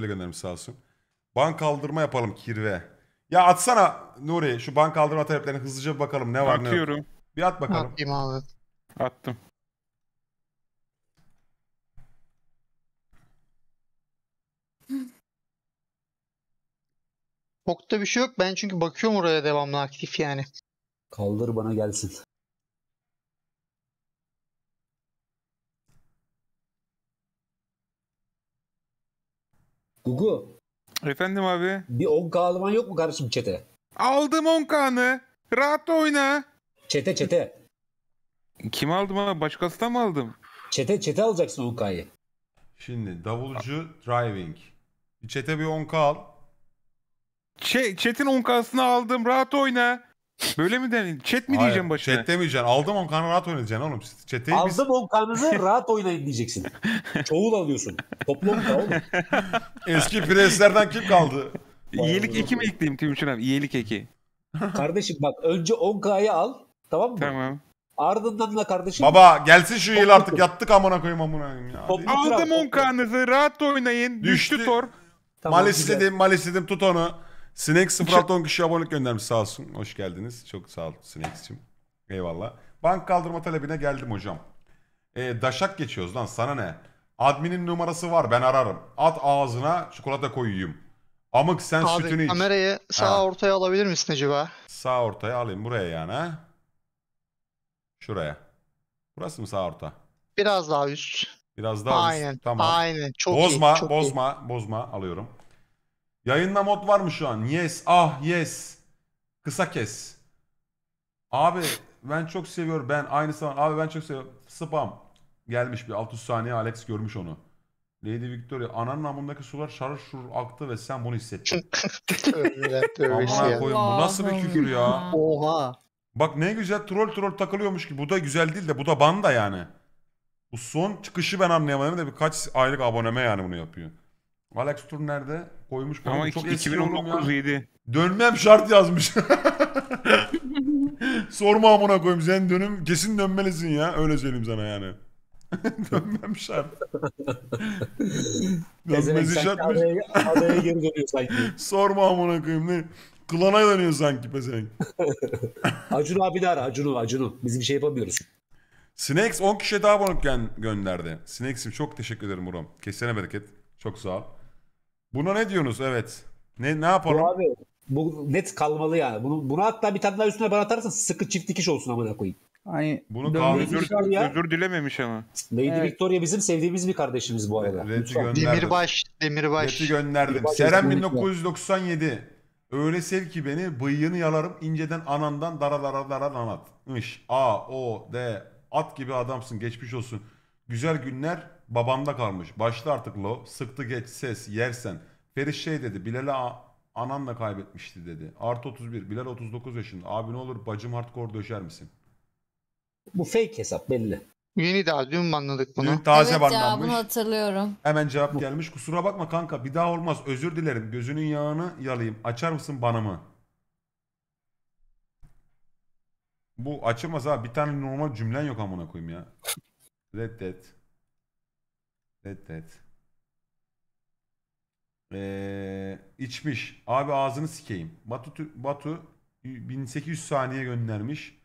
Öyle göndermiş sağ olsun. Bank kaldırma yapalım kirve. Ya atsana Nuri şu bank kaldırma taleplerine hızlıca bir bakalım ne var ne yok. Bakıyorum. Bir at bakalım. Atayım abi. Attım. Çok da bir şey yok. Ben çünkü bakıyorum oraya devamlı aktif yani. Kaldır bana gelsin. Gugu. Efendim abi. Bir 10 kalman yok mu kardeşim çete? Aldım onkanı Rahat oyna. Çete çete. Kim aldım abi? da mı aldım? Çete çete alacaksın onkayı Şimdi davulcu driving. Çete bir 10K al. Çe Çetin 10 aldım. Rahat oyna. Böyle mi denir? Chat mi Hayır, diyeceğim başına? Chat demeyeceksin. Aldım Onkan'ı rahat oynayacaksın oğlum. Chat'e Aldım biz... Onkan'ı rahat oynayın diyeceksin. Çoğul alıyorsun. Toplu Onkan oğlum. Eski preslerden kim kaldı? İyilik eki mi ekleyeyim Timuçin abi? İyilik eki. Kardeşim bak önce 10K'yı al. Tamam mı? Tamam. Ardından da kardeşim. Baba gelsin şu yıl artık yattık amına koyayım amına koyayım Aldım 10K'nızı rahat oynayın. Düştü, Düştü tor. Tamam, Malis dedim, Malis dedim tut onu. Snake 0610 kişi abonelik göndermiş sağ olsun. Hoş geldiniz. Çok sağ ol Snakes'cim. Eyvallah. Bank kaldırma talebine geldim hocam. E, daşak geçiyoruz lan sana ne? Adminin numarası var ben ararım. At ağzına çikolata koyayım. Amık sen Abi, sütünü iç. kamerayı sağ ha. ortaya alabilir misin acaba? Sağ ortaya alayım buraya yani ha. Şuraya. Burası mı sağ orta? Biraz daha üst. Biraz daha aynen, üst. Tamam. Aynen. Çok bozma, iyi, çok bozma, iyi. bozma alıyorum. Yayında mod var mı şu an? Yes, ah yes. Kısa kes. Abi ben çok seviyorum. Ben aynı zaman abi ben çok seviyorum. Spam. Gelmiş bir 600 saniye Alex görmüş onu. Lady Victoria ananın amındaki sular şarır şurur aktı ve sen bunu hissettin. Amına şey. koyun bu nasıl bir küfür ya. Oha. Bak ne güzel troll troll takılıyormuş ki. Bu da güzel değil de bu da banda yani. Bu son çıkışı ben anlayamadım da kaç aylık aboneme yani bunu yapıyor. Alex nerede? Koymuş koymuş. Ama çok 2019 7. Dönmem şart yazmış. Sorma amına koyayım. Sen dönüm kesin dönmelisin ya. Öyle söyleyeyim sana yani. Dönmem şart. Dönmesi şartmış. Adaya, geri dönüyor sanki. Sorma amına koyayım. Ne? Klana dönüyor sanki pesenk. Acun abi de ara. Acun'u Acun'u. Biz bir şey yapamıyoruz. Snakes 10 kişiye daha abonelik gönderdi. Snakes'im çok teşekkür ederim Murat. Kesene bereket. Çok sağ ol. Buna ne diyorsunuz? Evet. Ne ne yapalım? Bu abi bu net kalmalı yani. Bunu, bunu hatta bir tane daha üstüne bana atarsan sıkı çift dikiş olsun amına koyayım. Hani Bunu kahve özür, özür dilememiş ama. Lady evet. Victoria bizim sevdiğimiz bir kardeşimiz bu arada. Reti Demirbaş, Demirbaş. Reti gönderdim. Demirbaş Seren 1997. Öyle sev ki beni bıyığını yalarım inceden anandan dara dara dara anlat. A, O, D, at gibi adamsın geçmiş olsun. Güzel günler babamda kalmış. Başta artık lo. Sıktı geç ses yersen. Feriş şey dedi. Bilal'i anamla kaybetmişti dedi. Artı 31. Bilal 39 yaşında. Abi ne olur bacım hardcore döşer misin? Bu fake hesap belli. Yeni daha dün anladık bunu. Dün taze evet ya banlanmış. hatırlıyorum. Hemen cevap gelmiş. Kusura bakma kanka bir daha olmaz. Özür dilerim. Gözünün yağını yalayayım. Açar mısın bana mı? Bu açılmaz ha. Bir tane normal cümlen yok amına koyayım ya. Reddet. Evet evet. Ee, içmiş. Abi ağzını sikeyim. Batu, Batu 1800 saniye göndermiş.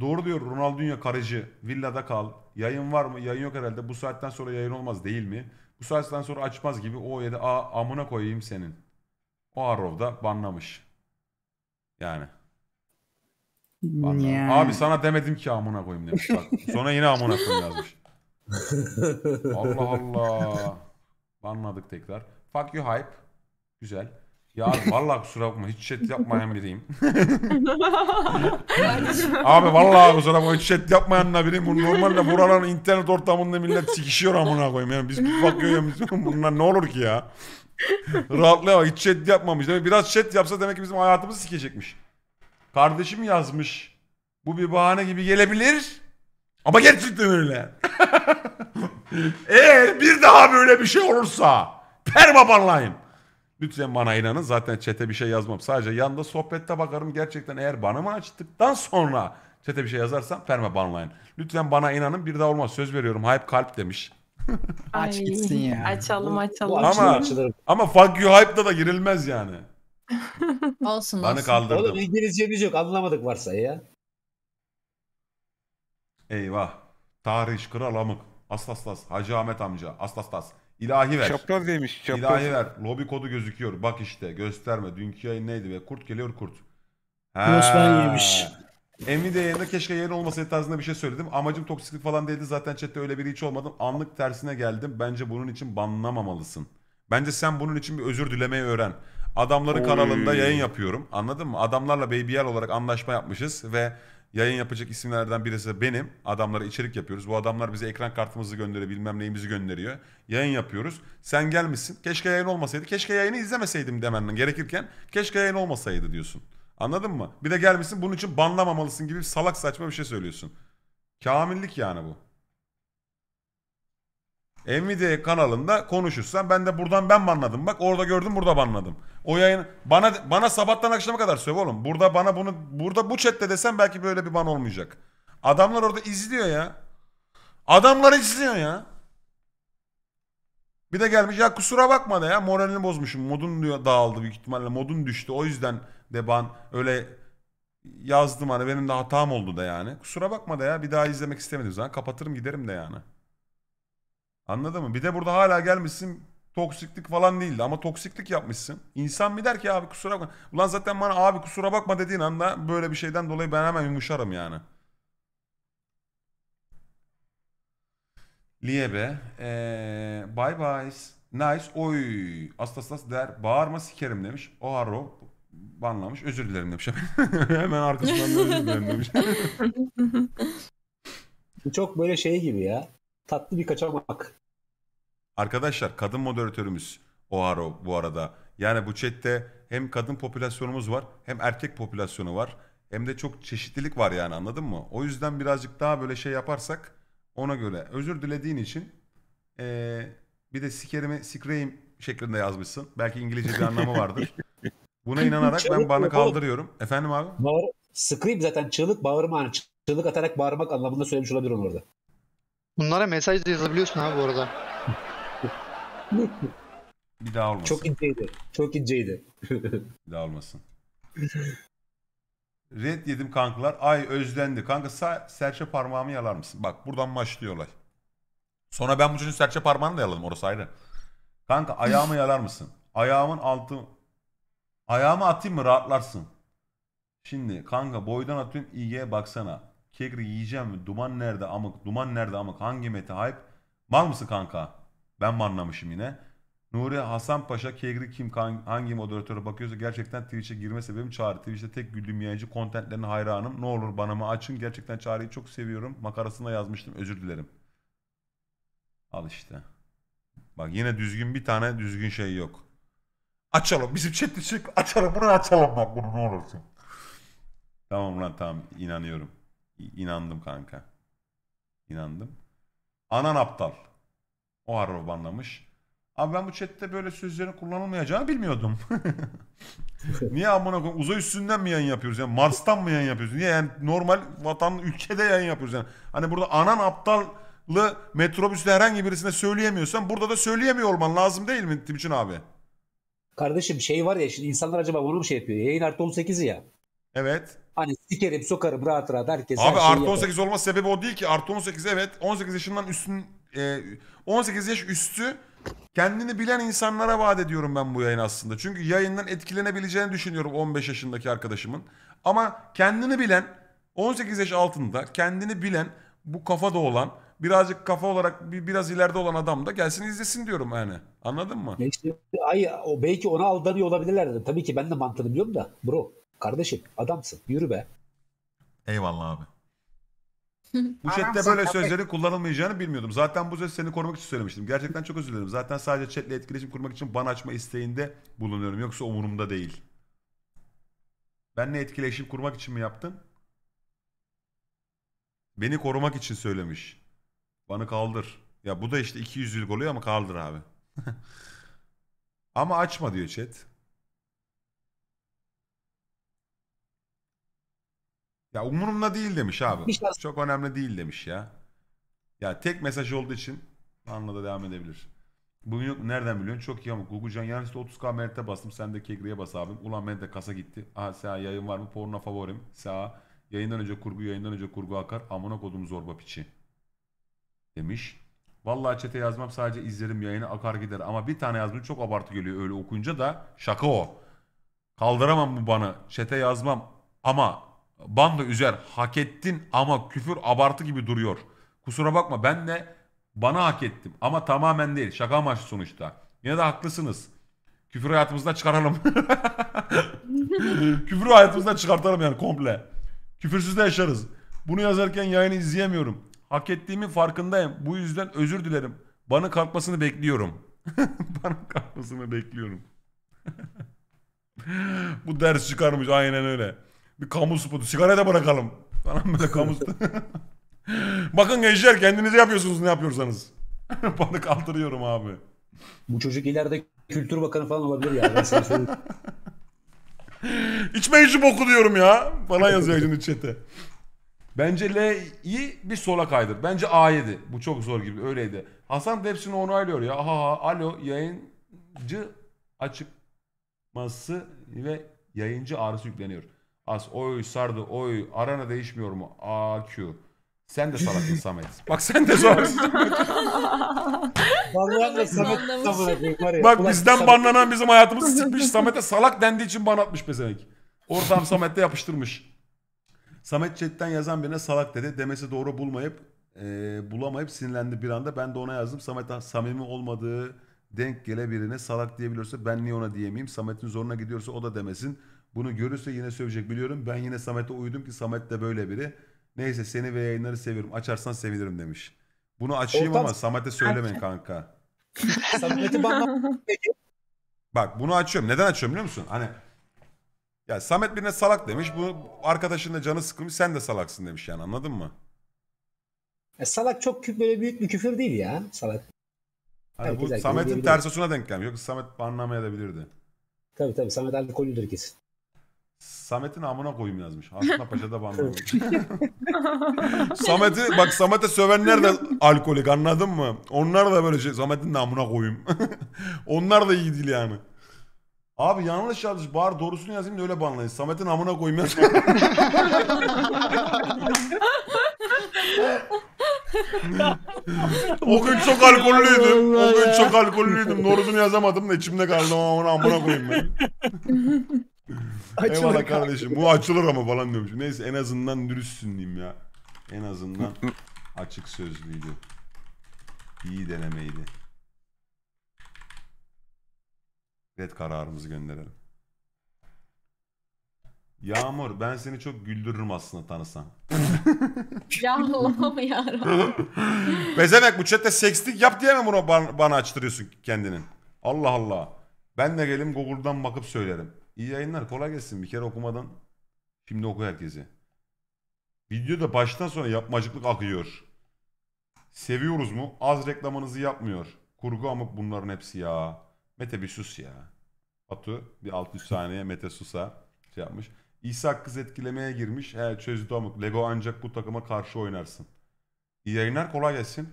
Doğru diyor Ronaldinho karıcı. Villada kal. Yayın var mı? Yayın yok herhalde. Bu saatten sonra yayın olmaz değil mi? Bu saatten sonra açmaz gibi o ya da a amına koyayım senin. O Arrow'da banlamış. Yani. Banlamış. Yani. Abi sana demedim ki amına koyayım demiş. Bak, sonra yine amına koyayım yazmış. Allah Allah. Banladık tekrar. Fuck you hype. Güzel. Ya vallahi kusura bakma hiç chat yapmayan biriyim. Abi vallahi kusura bakma hiç chat yapmayanla biriyim. Bu normalde buraların internet ortamında millet sikişiyor amına koyayım. Yani biz bir bakıyoruz bunlar ne olur ki ya. Rahatlayamam hiç chat yapmamış. Demek biraz chat yapsa demek ki bizim hayatımız sikecekmiş. Kardeşim yazmış. Bu bir bahane gibi gelebilir. Ama gerçekten öyle. Eğer bir daha böyle bir şey olursa perma banlayın. Lütfen bana inanın zaten çete bir şey yazmam. Sadece yanında sohbette bakarım gerçekten eğer bana mı açtıktan sonra çete bir şey yazarsam perma banlayın. Lütfen bana inanın bir daha olmaz söz veriyorum hype kalp demiş. Aç gitsin ya. Açalım açalım. ama, ama fuck you hype'da da girilmez yani. olsun olsun. Bana kaldırdım. Oğlum kaldırdım. İngilizcemiz yok anlamadık varsa ya. Eyvah. Tarih Kral Amık. Aslas tas. Hacı Ahmet amca. Aslas tas. İlahi ver. Çapraz demiş. Çapraz. İlahi ver. Lobi kodu gözüküyor. Bak işte gösterme. Dünkü yayın neydi be? Kurt geliyor kurt. Göçmen yemiş. Emmi de yayında keşke yayın olmasaydı tarzında bir şey söyledim. Amacım toksiklik falan değildi. Zaten chatte öyle biri hiç olmadım. Anlık tersine geldim. Bence bunun için banlamamalısın. Bence sen bunun için bir özür dilemeyi öğren. Adamların Oy. kanalında yayın yapıyorum. Anladın mı? Adamlarla BBL olarak anlaşma yapmışız ve Yayın yapacak isimlerden birisi benim. Adamlara içerik yapıyoruz. Bu adamlar bize ekran kartımızı gönderiyor, bilmem neyimizi gönderiyor. Yayın yapıyoruz. Sen gelmişsin. Keşke yayın olmasaydı. Keşke yayını izlemeseydim demen gerekirken keşke yayın olmasaydı diyorsun. Anladın mı? Bir de gelmişsin bunun için banlamamalısın gibi salak saçma bir şey söylüyorsun. Kamillik yani bu. Nvidia kanalında konuşursan ben de buradan ben banladım. Bak orada gördüm burada banladım. O yayın bana bana sabahtan akşama kadar söv oğlum. Burada bana bunu burada bu chatte desem belki böyle bir ban olmayacak. Adamlar orada izliyor ya. Adamlar izliyor ya. Bir de gelmiş ya kusura bakma da ya moralini bozmuşum. Modun diyor dağıldı büyük ihtimalle. Modun düştü. O yüzden de ban öyle yazdım hani benim de hatam oldu da yani. Kusura bakma da ya bir daha izlemek istemedim zaten. Kapatırım giderim de yani. Anladın mı? Bir de burada hala gelmişsin toksiklik falan değildi ama toksiklik yapmışsın. İnsan mı der ki abi kusura bakma. Ulan zaten bana abi kusura bakma dediğin anda böyle bir şeyden dolayı ben hemen yumuşarım yani. Liebe. Ee, bye bye Nice. Oy. Astas astas der. Bağırma sikerim demiş. O haro banlamış. Özür dilerim demiş. hemen arkasından özür dilerim demiş. Bu çok böyle şey gibi ya tatlı bir kaçamak. Arkadaşlar kadın moderatörümüz Oharo bu arada. Yani bu chatte hem kadın popülasyonumuz var hem erkek popülasyonu var. Hem de çok çeşitlilik var yani anladın mı? O yüzden birazcık daha böyle şey yaparsak ona göre. Özür dilediğin için ee, bir de sikerimi sikreyim şeklinde yazmışsın. Belki İngilizce bir anlamı vardır. Buna inanarak ben bana kaldırıyorum. Efendim abi? Bağır, sıkayım zaten çığlık bağırma. Hani çığlık atarak bağırmak anlamında söylemiş olabilir onu orada. Bunlara mesaj da yazabiliyorsun abi bu arada. Bir daha olmasın. Çok inceydi. Çok inceydi. Bir daha olmasın. Red yedim kankalar. Ay özlendi. Kanka sağ serçe parmağımı yalar mısın? Bak buradan başlıyor olay. Sonra ben bu çocuğun serçe parmağını da yaladım. Orası ayrı. Kanka ayağımı yalar mısın? Ayağımın altı... Ayağımı atayım mı rahatlarsın? Şimdi kanka boydan atıyorum. İyiye baksana. Kegri yiyeceğim mi? Duman nerede amık? Duman nerede amık? Hangi meta hype? var mısın kanka? Ben banlamışım yine. Nuri Hasan Paşa, Kegri kim hangi moderatöre bakıyorsa gerçekten Twitch'e girme sebebim Çağrı. Twitch'te tek güldüğüm yayıncı kontentlerine hayranım. Ne olur bana mı açın. Gerçekten Çağrı'yı çok seviyorum. Makarasında yazmıştım. Özür dilerim. Al işte. Bak yine düzgün bir tane düzgün şey yok. Açalım. Bizim chat'i açalım. Bunu açalım bak bunu ne olursun. Tamam lan tamam inanıyorum. İnandım kanka. İnandım. Anan aptal. O harfi banlamış. Abi ben bu chatte böyle sözlerin kullanılmayacağını bilmiyordum. Niye amına koyayım? Uzay üstünden mi yayın yapıyoruz? Yani Mars'tan mı yayın yapıyoruz? Niye yani normal vatan ülkede yayın yapıyoruz yani? Hani burada anan aptallı metrobüste herhangi birisine söyleyemiyorsan burada da söyleyemiyor olman lazım değil mi Timuçin abi? Kardeşim şey var ya şimdi insanlar acaba bunu mu şey yapıyor? Yayın artı 18'i ya. Evet. Hani sikerim sokarım rahat rahat herkes. Abi her artı 18 yapar. olma sebebi o değil ki. Artı 18 evet. 18 yaşından üstün e, 18 yaş üstü kendini bilen insanlara vaat ediyorum ben bu yayın aslında. Çünkü yayından etkilenebileceğini düşünüyorum 15 yaşındaki arkadaşımın. Ama kendini bilen 18 yaş altında kendini bilen bu kafada olan birazcık kafa olarak bir, biraz ileride olan adam da gelsin izlesin diyorum yani. Anladın mı? İşte, ay, o belki ona aldanıyor olabilirler dedim. Tabii ki ben de mantığını biliyorum da bro. Kardeşim adamsın. Yürü be. Eyvallah abi. bu chatte böyle sözlerin kullanılmayacağını bilmiyordum. Zaten bu söz seni korumak için söylemiştim. Gerçekten çok özür dilerim. Zaten sadece chatle etkileşim kurmak için bana açma isteğinde bulunuyorum. Yoksa umurumda değil. Ben ne etkileşim kurmak için mi yaptın? Beni korumak için söylemiş. Banı kaldır. Ya bu da işte 200 yıllık oluyor ama kaldır abi. ama açma diyor chat. Ya umurumda değil demiş abi. Bir Çok önemli değil demiş ya. Ya tek mesaj olduğu için anla da devam edebilir. Bugün yok mu? Nereden biliyorsun? Çok iyi ama can. yanlışta 30k mertte bastım. Sen de kegriye bas abim. Ulan ben de kasa gitti. Aha sağ yayın var mı? Porno favorim. Sağ yayından önce kurgu yayından önce kurgu akar. Amına kodum zorba piçi. Demiş. Vallahi çete yazmam sadece izlerim yayını akar gider. Ama bir tane yazdım çok abartı geliyor öyle okuyunca da şaka o. Kaldıramam bu bana. Çete yazmam ama banda üzer. Hak ettin ama küfür abartı gibi duruyor. Kusura bakma ben de bana hak ettim ama tamamen değil. Şaka amaçlı sonuçta. Yine de haklısınız. Küfür hayatımızdan çıkaralım. Küfür hayatımızdan çıkartalım yani komple. Küfürsüz de yaşarız. Bunu yazarken yayını izleyemiyorum. Hak ettiğimin farkındayım. Bu yüzden özür dilerim. Bana kalkmasını bekliyorum. Bana kalkmasını bekliyorum. Bu ders çıkarmış aynen öyle. Bir kamu spotu. Sigara da bırakalım. Falan böyle kamu spotu. Bakın gençler kendinize yapıyorsunuz ne yapıyorsanız. Balık altırıyorum abi. Bu çocuk ileride kültür bakanı falan olabilir ya. Ben sana İçmeyin şu boku diyorum ya. Falan yazıyor şimdi chat'e. Bence L'yi bir sola kaydır. Bence A7. Bu çok zor gibi. Öyleydi. Hasan hepsini onaylıyor ya. Ha ha. alo yayıncı açıkması ve yayıncı ağrısı yükleniyor. As oy sardı oy. Arana değişmiyor mu? AQ. Sen de salaksın Samet. Bak sen de salaksın. Banlayan Samet Samet var Bak bizden banlanan bizim hayatımızı sikmiş. Samet'e salak dendiği için ban atmış pezevenk. Ortam Samet'te yapıştırmış. Samet chatten yazan birine salak dedi. Demesi doğru bulmayıp e, bulamayıp sinirlendi bir anda. Ben de ona yazdım. Samet samimi olmadığı denk gele birine salak diyebiliyorsa ben niye ona diyemeyeyim? Samet'in zoruna gidiyorsa o da demesin. Bunu görürse yine sövecek biliyorum. Ben yine Samet'e uydum ki Samet de böyle biri. Neyse seni ve yayınları seviyorum. Açarsan sevinirim demiş. Bunu açayım Ortam... ama Samet'e söylemeyin kanka. Samet'i bana Bak bunu açıyorum. Neden açıyorum biliyor musun? Hani ya Samet birine salak demiş. Bu arkadaşın da canı sıkılmış. Sen de salaksın demiş yani anladın mı? E, salak çok böyle büyük bir küfür değil ya. Salak. Hani bu Samet'in tersosuna denk gelmiş. Yoksa Samet banlamaya da bilirdi. Tabii tabii Samet alkollüdür kesin. Samet'in amına koyayım yazmış. Aslında da bandı. Samet'i bak Samet'e sövenler de alkolik anladın mı? Onlar da böyle şey Samet'in de amına koyayım. Onlar da iyi değil yani. Abi yanlış yazmış. Bari doğrusunu yazayım da öyle banlayın. Samet'in amına koyayım yazmış. o gün çok alkollüydüm. O gün çok alkollüydüm. Doğrusunu yazamadım da içimde kaldım. Amına amına koyayım ben. Açılır Eyvallah kardeşim. Bu açılır ama falan diyormuş. Neyse en azından dürüstsün diyeyim ya. En azından açık sözlüydü. İyi denemeydi. Red kararımızı gönderelim. Yağmur ben seni çok güldürürüm aslında tanısan. Canlı olmamı yarabbim. Bezemek bu chatte sekslik yap diye mi bunu bana açtırıyorsun kendinin? Allah Allah. Ben de gelim Google'dan bakıp söylerim. İyi yayınlar. Kolay gelsin. Bir kere okumadan şimdi oku herkese. Videoda baştan sona yapmacıklık akıyor. Seviyoruz mu? Az reklamınızı yapmıyor. Kurgu amık bunların hepsi ya. Mete bir sus ya. Atı bir 600 saniye Mete susa şey yapmış. İsa kız etkilemeye girmiş. He çözdü amık. Lego ancak bu takıma karşı oynarsın. İyi yayınlar kolay gelsin.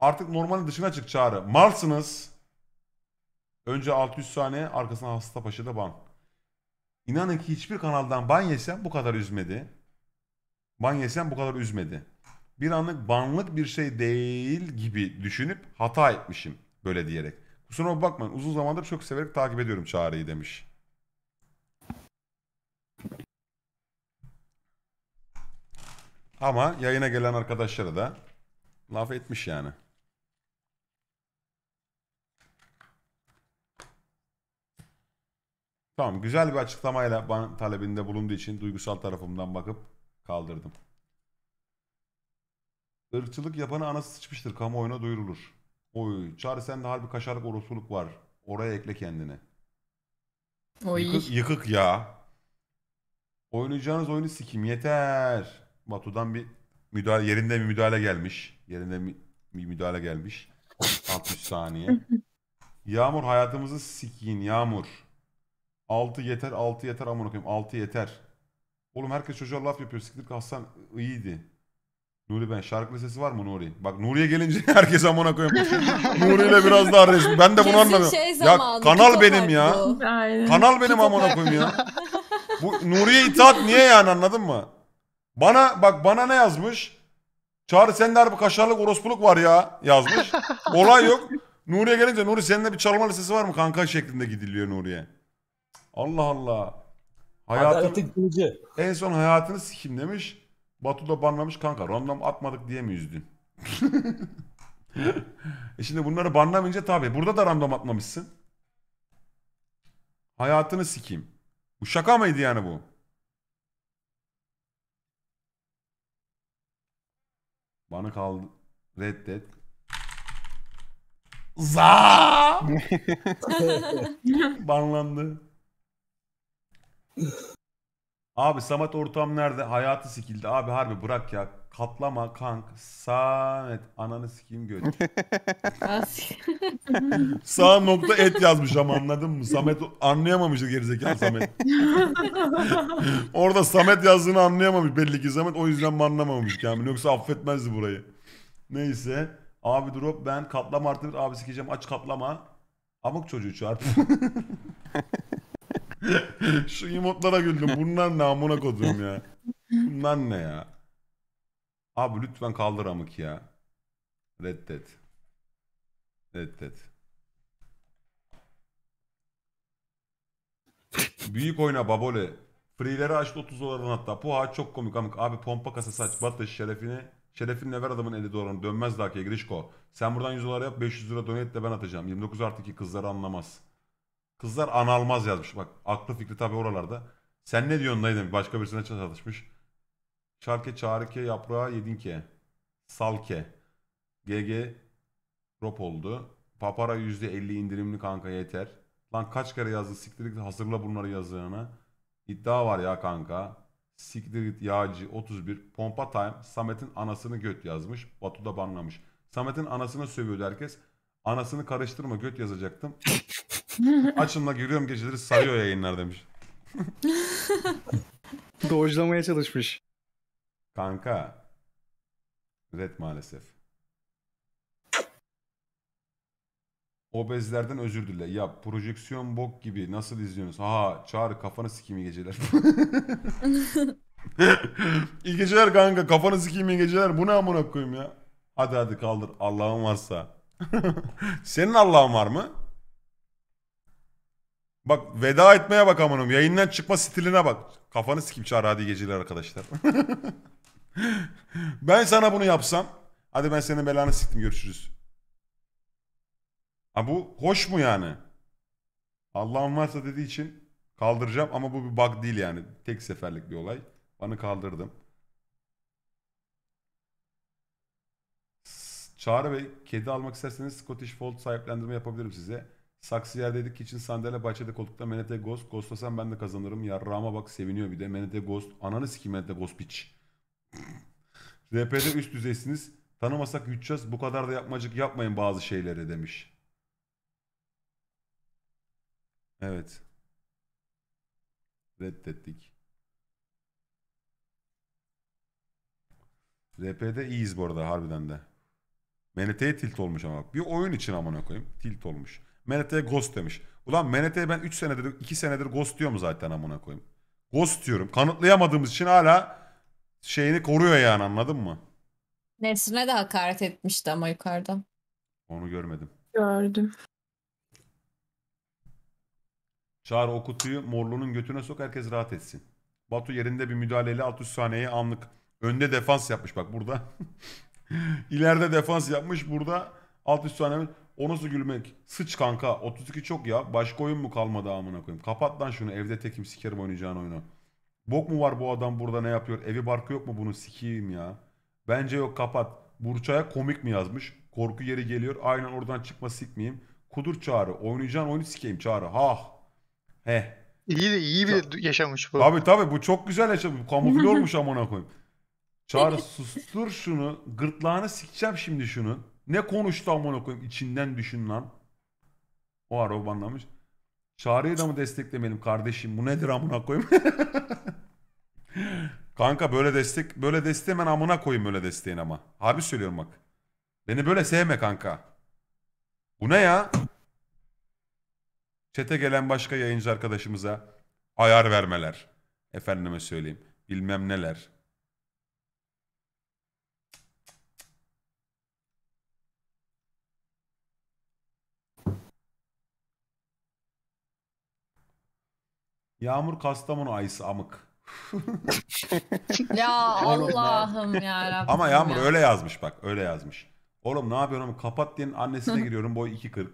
Artık normalin dışına çık çağrı. Malsınız. Önce 600 saniye arkasına Hasta Paşa'da ban. İnanın ki hiçbir kanaldan ban yesem bu kadar üzmedi. Ban yesem bu kadar üzmedi. Bir anlık banlık bir şey değil gibi düşünüp hata etmişim böyle diyerek. Kusura bakmayın uzun zamandır çok severek takip ediyorum Çağrı'yı demiş. Ama yayına gelen arkadaşları da laf etmiş yani. Tamam güzel bir açıklamayla ban talebinde bulunduğu için duygusal tarafımdan bakıp kaldırdım. Irkçılık yapanı anası sıçmıştır kamuoyuna duyurulur. Oy Çağrı sende harbi kaşarlık orosuluk var. Oraya ekle kendini. Oy. Yıkık, yıkık ya. Oynayacağınız oyunu sikim yeter. Batu'dan bir müdahale yerinde bir müdahale gelmiş. Yerinde bir müdahale gelmiş. 60 saniye. Yağmur hayatımızı sikiyin Yağmur. 6 yeter, 6 yeter aman okuyayım. 6 yeter. Oğlum herkes çocuğa laf yapıyor. Siktir Hasan iyiydi. Nuri ben şarkı sesi var mı Nuri? Bak Nuri'ye gelince herkes amına koyuyor. Nuri ile biraz daha resmi. Ben de bunu Kesin anlamıyorum. şey ya zamanı, kanal benim ya. Aynen. Kanal benim amına koyayım ya. Bu Nuri'ye itaat niye yani anladın mı? Bana bak bana ne yazmış? Çağrı sende bir kaşarlık orospuluk var ya yazmış. Olay yok. Nuri'ye gelince Nuri seninle bir çalma lisesi var mı kanka şeklinde gidiliyor Nuri'ye. Allah Allah. Hayatın, kılıcı. en son hayatını sikim demiş. Batu da banlamış kanka. Random atmadık diye mi üzdün? e şimdi bunları banlamayınca tabii. Burada da random atmamışsın. Hayatını sikeyim. Bu şaka mıydı yani bu? Bana kaldı. Reddet. Za! Banlandı. Abi Samet ortam nerede? Hayatı sikildi. Abi harbi bırak ya. Katlama kank. Samet ananı sikeyim göt. Sağ nokta et yazmış ama anladın mı? Samet anlayamamıştı gerizekalı Samet. Orada Samet yazdığını anlayamamış belli ki Samet. O yüzden mi anlamamış Kamil? Yoksa affetmezdi burayı. Neyse. Abi drop ben katlama artı bir abi sikeceğim aç katlama. Amık çocuğu çarp. Şu emotlara güldüm. Bunlar ne amına kodum ya. Bunlar ne ya? Abi lütfen kaldır amık ya. Reddet. Reddet. Büyük oyna babole. Free'leri açtı 30 dolardan hatta. Puha çok komik amık. Abi pompa kasası aç. Batı şerefini. Şerefinle ver adamın 50 dolarını. Dönmez daha ki Grişko. Sen buradan 100 dolar yap 500 lira donate de ben atacağım. 29 artık ki kızları anlamaz. Kızlar analmaz yazmış. Bak aklı fikri tabii oralarda. Sen ne diyorsun dayı demiş. Başka birisine çalışmış. Çarke çarike yaprağa yedinke. Salke. GG Rop oldu. Papara %50 indirimli kanka yeter. Lan kaç kere yazdı Siktirik git hazırla bunları yazığını. İddia var ya kanka. Siktirik yağcı 31. Pompa time Samet'in anasını göt yazmış. Batu da banlamış. Samet'in anasını sövüyordu herkes. Anasını karıştırma göt yazacaktım. Açımla giriyorum geceleri sayıyor yayınlar demiş. Dojlamaya çalışmış. Kanka. Red maalesef. Obezlerden özür dile. Ya projeksiyon bok gibi nasıl izliyorsunuz? Ha çağır kafanı sikeyim iyi geceler. iyi geceler kanka kafanı sikeyim iyi geceler. Bu ne amına koyayım ya? Hadi hadi kaldır Allah'ın varsa. Senin Allah'ın var mı? Bak veda etmeye bak amanım. Yayından çıkma stiline bak. Kafanı sikip çağır hadi geceler arkadaşlar. ben sana bunu yapsam. Hadi ben senin belanı siktim görüşürüz. Ha bu hoş mu yani? Allah'ın varsa dediği için kaldıracağım ama bu bir bug değil yani. Tek seferlik bir olay. Bana kaldırdım. Çağrı Bey, kedi almak isterseniz Scottish Fold sahiplendirme yapabilirim size. Saksı yerdeydik, kitchen sandalye, bahçede koltukta menete ghost. sen ben de kazanırım. ya. Rama bak seviniyor bir de. Menete ghost. Ananı sikeyim menete ghost piç. RP'de üst düzeysiniz. Tanımasak yutacağız. Bu kadar da yapmacık yapmayın bazı şeylere demiş. Evet. Reddettik. RP'de iyiyiz bu arada harbiden de. MNT'ye tilt olmuş ama. bak Bir oyun için amına koyayım. Tilt olmuş. MNT'ye ghost demiş. Ulan MNT'ye ben 3 senedir 2 senedir ghost diyorum zaten amına koyayım. Ghost diyorum. Kanıtlayamadığımız için hala şeyini koruyor yani anladın mı? Nesrin'e de hakaret etmişti ama yukarıda. Onu görmedim. Gördüm. Çağır o kutuyu morluğunun götüne sok herkes rahat etsin. Batu yerinde bir müdahaleyle 600 saniyeye anlık. Önde defans yapmış bak burada. İleride defans yapmış burada alt üst sahne. O nasıl gülmek? Sıç kanka 32 çok ya. Başka oyun mu kalmadı amına koyayım? Kapat lan şunu evde tekim sikerim oynayacağın oyunu. Bok mu var bu adam burada ne yapıyor? Evi barkı yok mu bunu sikeyim ya. Bence yok kapat. Burçay'a komik mi yazmış? Korku yeri geliyor. Aynen oradan çıkma sikmeyeyim. Kudur Çağrı. Oynayacağın oyunu sikeyim Çağrı. ha ah. he İyi de iyi bir yaşamış bu. Tabii tabii bu çok güzel yaşamış. Kamufle olmuş amına koyayım. Çağrı sustur şunu. Gırtlağını sikeceğim şimdi şunun. Ne konuştu amına koyayım içinden düşün lan. O ara o banlamış. Çağrı'yı da mı desteklemeyelim kardeşim? Bu nedir amına koyayım? Kanka böyle destek böyle desteği ben amına koyayım böyle desteğin ama. Abi söylüyorum bak. Beni böyle sevme kanka. Bu ne ya? Çete gelen başka yayıncı arkadaşımıza ayar vermeler. Efendime söyleyeyim. Bilmem neler. Yağmur Kastamonu ayısı amık. ya Allah'ım ya Rabbim Ama Yağmur ya. öyle yazmış bak öyle yazmış. Oğlum ne yapıyorum kapat diyenin annesine giriyorum boy 2.40.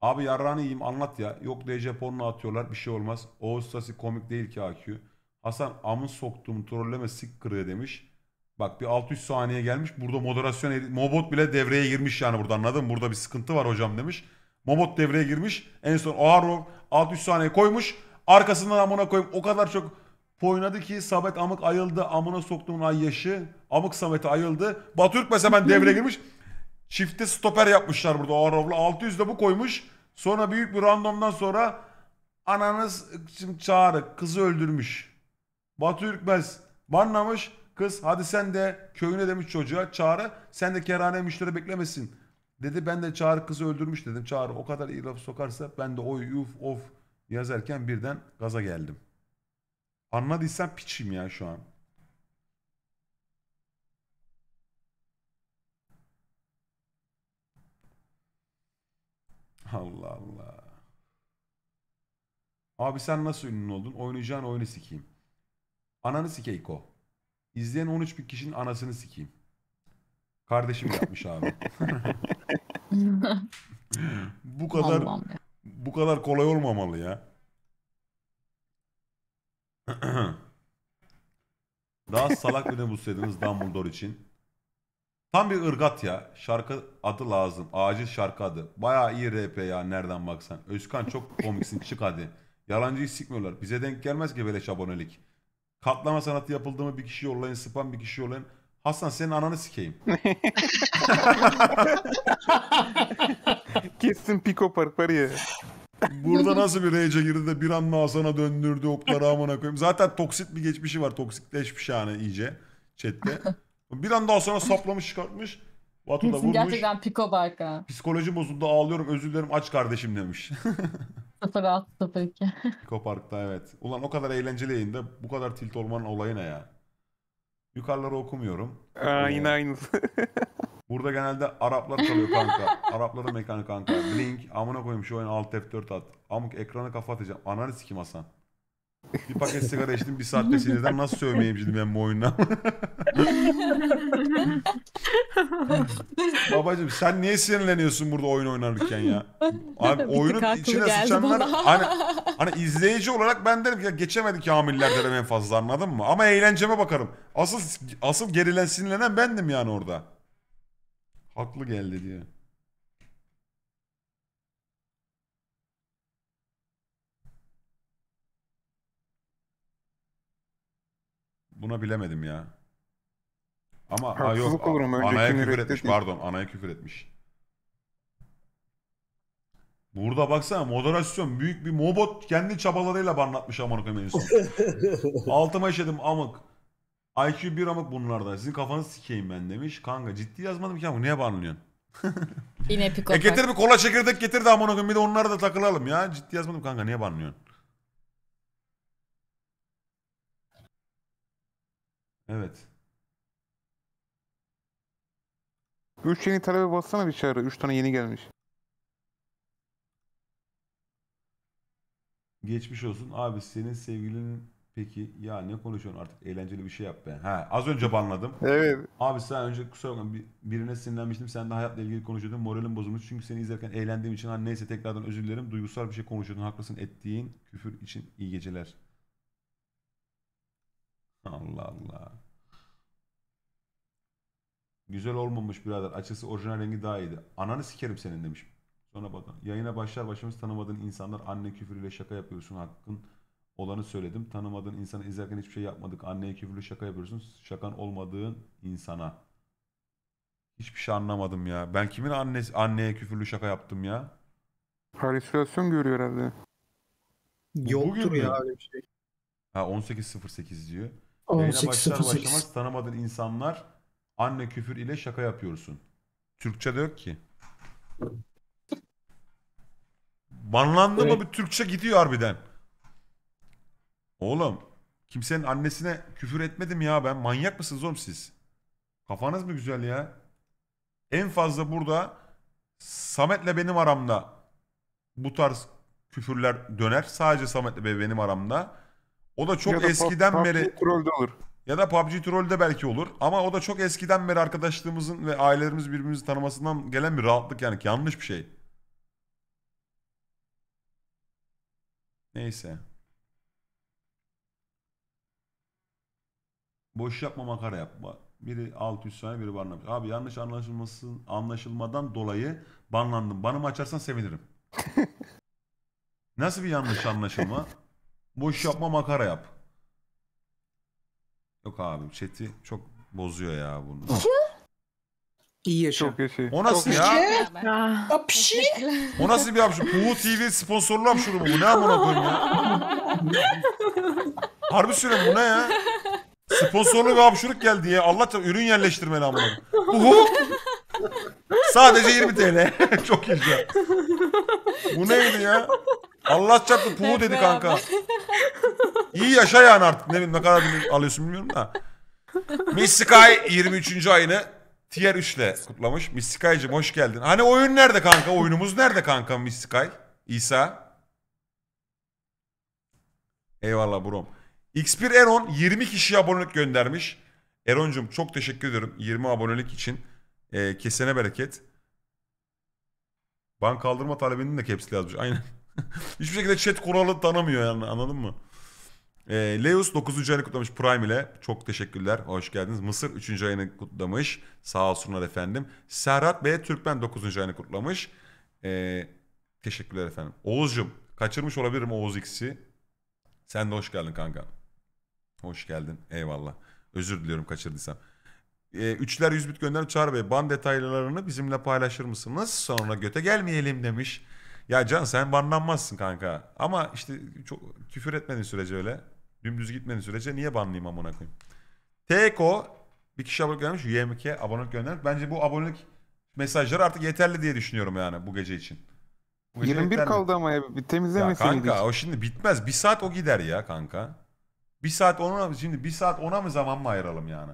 Abi yarrağını yiyeyim anlat ya. Yok DC porno atıyorlar bir şey olmaz. O Sasi komik değil ki AQ. Hasan amın soktuğum trolleme sik kırığı demiş. Bak bir 600 saniye gelmiş. Burada moderasyon Mobot bile devreye girmiş yani burada anladın mı? Burada bir sıkıntı var hocam demiş. Mobot devreye girmiş. En son Ağarov 600 saniye koymuş. Arkasından amına koyayım o kadar çok Poynadı ki Samet Amık ayıldı. Amına soktuğun ay yaşı. Amık Samet'e ayıldı. Batürk mesela hemen devre girmiş. Çifte stoper yapmışlar burada Orov'la. 600 de bu koymuş. Sonra büyük bir randomdan sonra ananız şimdi çağrı kızı öldürmüş. Batı Ürkmez banlamış. Kız hadi sen de köyüne demiş çocuğa çağrı sen de kerane müşteri beklemesin. Dedi ben de çağrı kızı öldürmüş dedim. Çağrı o kadar iyi laf sokarsa ben de oy yuf of yazarken birden gaza geldim. Anladıysan piçim ya şu an. Allah Allah. Abi sen nasıl ünlü oldun? Oynayacağın oyunu sikeyim. Ananı sikeyko. İzleyen 13 bin kişinin anasını sikeyim. Kardeşim yapmış abi. Bu kadar Allah'ım ya bu kadar kolay olmamalı ya. Daha salak birini bulsaydınız Dumbledore için. Tam bir ırgat ya. Şarkı adı lazım. Acil şarkı adı. Baya iyi RP ya nereden baksan. Özkan çok komiksin çık hadi. Yalancıyı sikmiyorlar. Bize denk gelmez ki böyle abonelik. Katlama sanatı yapıldı bir kişi yollayın. Spam bir kişi yollayın. Hasan senin ananı sikeyim. Kesin piko park var ya. Burada nasıl bir rage'e girdi de bir anda Hasan'a döndürdü okları amına koyayım. Zaten toksit bir geçmişi var. Toksikleşmiş yani iyice chatte. Bir anda Hasan'a saplamış çıkartmış. Batu da vurmuş. gerçekten piko barka. Psikoloji bozuldu ağlıyorum özür dilerim aç kardeşim demiş. 06 02. piko Park'ta evet. Ulan o kadar eğlenceli yayında bu kadar tilt olmanın olayı ne ya? Yukarıları okumuyorum. Aa, yine ee, aynısı. Burada genelde Araplar kalıyor kanka. Arapların mekanı kanka. Blink amına koyayım şu oyun alt F4 at. Amık ekranı kafa atacağım. Ananı sikim Hasan. Bir paket sigara içtim bir saatte sinirden nasıl sövmeyeyim şimdi ben bu oyundan. Babacım sen niye sinirleniyorsun burada oyun oynarken ya? Abi oyunun içine sıçanlar hani, hani izleyici olarak ben derim ki ya geçemedi Kamiller derim en fazla anladın mı? Ama eğlenceme bakarım. Asıl asıl gerilen sinirlenen bendim yani orada. Haklı geldi diyor. Buna bilemedim ya. Ama ha, yok, olurum, anaya küfür etmiş değil. pardon anaya küfür etmiş. Burada baksana moderasyon büyük bir mobot kendi çabalarıyla banlatmış amına koyayım en Altıma işedim amık. IQ bir amık bunlarda. Sizin kafanızı sikeyim ben demiş. Kanka ciddi yazmadım ki amık. Niye banlıyorsun? Yine pikopak. E getir bir kola çekirdek getir de amına koyayım. Bir de onlara da takılalım ya. Ciddi yazmadım kanka. Niye banlıyorsun? Evet. Üç yeni talebe bassana bir çağrı. Üç tane yeni gelmiş. Geçmiş olsun. Abi senin sevgilin peki ya ne konuşuyorsun artık eğlenceli bir şey yap be. Ha az önce banladım. Evet. Abi sen önce kusura bakma birine sinirlenmiştim. Sen de hayatla ilgili konuşuyordun. Moralim bozulmuş. Çünkü seni izlerken eğlendiğim için ha neyse tekrardan özür dilerim. Duygusal bir şey konuşuyordun. Haklısın ettiğin küfür için iyi geceler. Allah Allah. Güzel olmamış birader. Açısı orijinal rengi daha iyiydi. Ananı sikerim senin demiş. Sonra bakalım. Yayına başlar başımız tanımadığın insanlar anne küfürüyle şaka yapıyorsun hakkın olanı söyledim. Tanımadığın insanı izlerken hiçbir şey yapmadık. Anneye küfürlü şaka yapıyorsun. Şakan olmadığın insana. Hiçbir şey anlamadım ya. Ben kimin annesi, anneye küfürlü şaka yaptım ya? Halüsinasyon görüyor herhalde. Yoktur ya öyle bir şey. Ha 18.08 diyor. 18.08. Başlar başlamaz tanımadığın insanlar Anne küfür ile şaka yapıyorsun. Türkçe de yok ki. Banlandı evet. mı bir Türkçe gidiyor harbiden. Oğlum kimsenin annesine küfür etmedim ya ben. Manyak mısınız oğlum siz? Kafanız mı güzel ya? En fazla burada Samet'le benim aramda bu tarz küfürler döner. Sadece Samet'le benim aramda. O da çok ya da eskiden beri... Trollde olur. Ya da PUBG Troll'de belki olur. Ama o da çok eskiden beri arkadaşlığımızın ve ailelerimiz birbirimizi tanımasından gelen bir rahatlık yani yanlış bir şey. Neyse. Boş yapma makara yapma. Biri 600 saniye biri banlanmış. Abi yanlış anlaşılması, anlaşılmadan dolayı banlandım. Banımı açarsan sevinirim. Nasıl bir yanlış anlaşılma? Boş yapma makara yap. Yok abi chat'i çok bozuyor ya bunu. İyi yaşa. Çok yaşa. O nasıl ya? Apşi. Şey- o nasıl bir hapşur? Puhu TV sponsorlu hapşuru mu? Bu ne amına koyayım ya? Harbi söyle bu ne ya? Sponsorlu bir hapşuruk geldi ya. Allah ta- ürün yerleştirmeli amına. koyayım. Puhu. Sadece 20 TL. çok iyi ya. Bu neydi ya? Allah çarptı puhu dedi kanka. İyi yaşa yani artık. Ne, ne kadar alıyorsun bilmiyorum da. Miss Sky 23. ayını Tier 3 ile kutlamış. Miss Sky'cım hoş geldin. Hani oyun nerede kanka? Oyunumuz nerede kanka Miss Sky? İsa. Eyvallah brom. X1 Eron 20 kişi abonelik göndermiş. Eroncum çok teşekkür ediyorum 20 abonelik için. E, kesene bereket. Ban kaldırma talebinin de caps yazmış. Aynen. Hiçbir şekilde chat kuralı tanımıyor yani anladın mı? E, Leus 9. ayını kutlamış Prime ile. Çok teşekkürler. Hoş geldiniz. Mısır 3. ayını kutlamış. Sağ olsunlar efendim. Serhat Bey Türkmen 9. ayını kutlamış. E, teşekkürler efendim. Oğuz'cum kaçırmış olabilirim Oğuz X'i. Sen de hoş geldin kanka. Hoş geldin. Eyvallah. Özür diliyorum kaçırdıysam. E, üçler 100 bit gönderip Çağrı Bey ban detaylarını bizimle paylaşır mısınız? Sonra göte gelmeyelim demiş. Ya Can sen banlanmazsın kanka. Ama işte çok küfür etmediğin sürece öyle. Dümdüz gitmediğin sürece niye banlayayım amına koyayım. Teko bir kişi abonelik göndermiş. YMK abonelik göndermiş. Bence bu abonelik mesajları artık yeterli diye düşünüyorum yani bu gece için. Bu gece 21 yeterli. kaldı ama ya bir Ya kanka o şimdi bitmez. Bir saat o gider ya kanka. Bir saat ona şimdi bir saat ona mı zaman mı ayıralım yani?